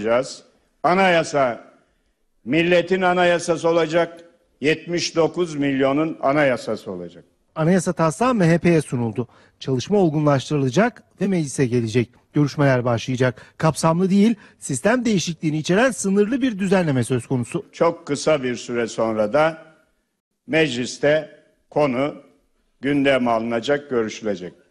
yapacağız. Anayasa, milletin anayasası olacak, 79 milyonun anayasası olacak. Anayasa taslağı MHP'ye sunuldu. Çalışma olgunlaştırılacak ve meclise gelecek. Görüşmeler başlayacak. Kapsamlı değil, sistem değişikliğini içeren sınırlı bir düzenleme söz konusu. Çok kısa bir süre sonra da mecliste konu gündeme alınacak, görüşülecek.